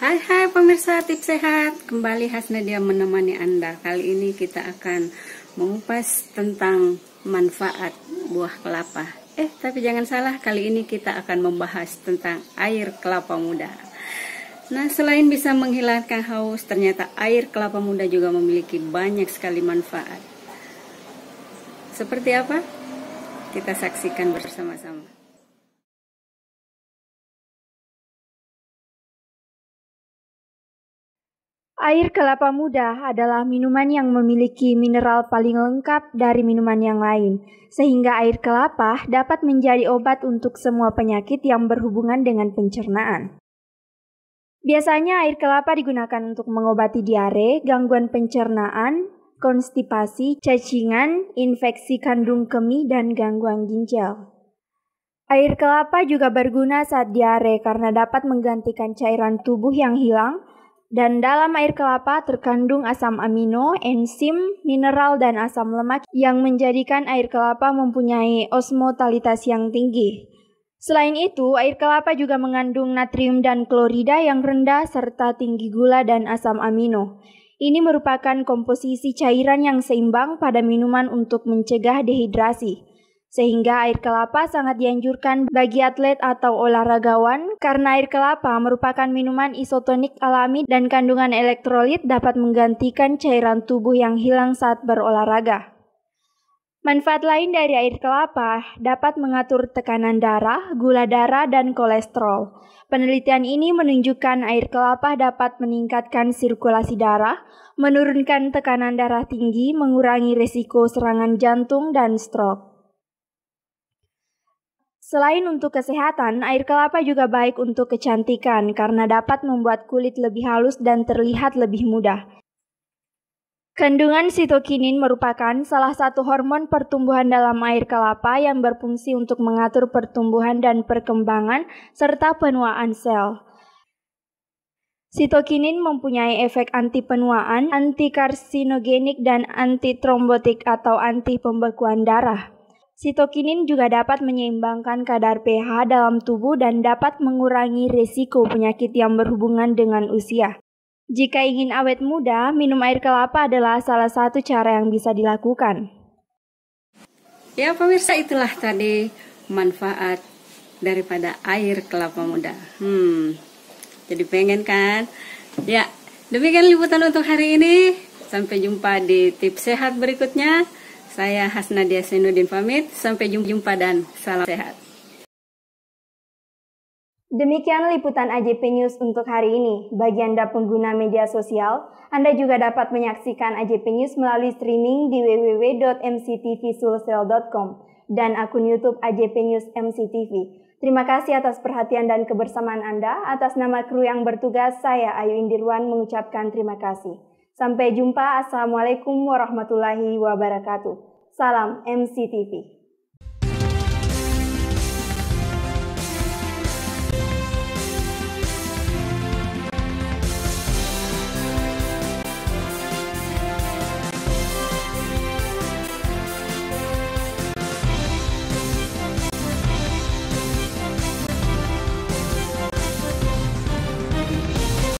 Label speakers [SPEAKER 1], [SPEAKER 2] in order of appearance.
[SPEAKER 1] Hai hai pemirsa tips sehat Kembali Hasnedia menemani Anda Kali ini kita akan mengupas tentang manfaat buah kelapa Eh tapi jangan salah kali ini kita akan membahas tentang air kelapa muda Nah selain bisa menghilangkan haus Ternyata air kelapa muda juga memiliki banyak sekali manfaat Seperti apa? Kita saksikan bersama-sama
[SPEAKER 2] Air kelapa muda adalah minuman yang memiliki mineral paling lengkap dari minuman yang lain, sehingga air kelapa dapat menjadi obat untuk semua penyakit yang berhubungan dengan pencernaan. Biasanya air kelapa digunakan untuk mengobati diare, gangguan pencernaan, konstipasi, cacingan, infeksi kandung kemih, dan gangguan ginjal. Air kelapa juga berguna saat diare karena dapat menggantikan cairan tubuh yang hilang dan dalam air kelapa terkandung asam amino, enzim, mineral, dan asam lemak yang menjadikan air kelapa mempunyai osmotalitas yang tinggi. Selain itu, air kelapa juga mengandung natrium dan klorida yang rendah serta tinggi gula dan asam amino. Ini merupakan komposisi cairan yang seimbang pada minuman untuk mencegah dehidrasi. Sehingga air kelapa sangat dianjurkan bagi atlet atau olahragawan karena air kelapa merupakan minuman isotonik alami dan kandungan elektrolit dapat menggantikan cairan tubuh yang hilang saat berolahraga. Manfaat lain dari air kelapa dapat mengatur tekanan darah, gula darah, dan kolesterol. Penelitian ini menunjukkan air kelapa dapat meningkatkan sirkulasi darah, menurunkan tekanan darah tinggi, mengurangi risiko serangan jantung dan stroke. Selain untuk kesehatan, air kelapa juga baik untuk kecantikan karena dapat membuat kulit lebih halus dan terlihat lebih mudah. Kandungan sitokinin merupakan salah satu hormon pertumbuhan dalam air kelapa yang berfungsi untuk mengatur pertumbuhan dan perkembangan serta penuaan sel. Sitokinin mempunyai efek anti penuaan, anti karsinogenik dan anti trombotik atau anti pembekuan darah. Sitokinin juga dapat menyeimbangkan kadar pH dalam tubuh dan dapat mengurangi risiko penyakit yang berhubungan dengan usia. Jika ingin awet muda, minum air kelapa adalah salah satu cara yang bisa dilakukan.
[SPEAKER 1] Ya pemirsa itulah tadi manfaat daripada air kelapa muda. Hmm, jadi pengen kan? Ya, demikian liputan untuk hari ini. Sampai jumpa di tips sehat berikutnya. Saya Hasnadia Senudin pamit, sampai jumpa dan salam sehat.
[SPEAKER 2] Demikian liputan AJP News untuk hari ini. Bagi Anda pengguna media sosial, Anda juga dapat menyaksikan AJP News melalui streaming di www.mctvsulsel.com dan akun YouTube AJP News MCTV. Terima kasih atas perhatian dan kebersamaan Anda. Atas nama kru yang bertugas, saya Ayu Indirwan mengucapkan terima kasih. Sampai jumpa. Assalamualaikum warahmatullahi wabarakatuh. Salam MCTV.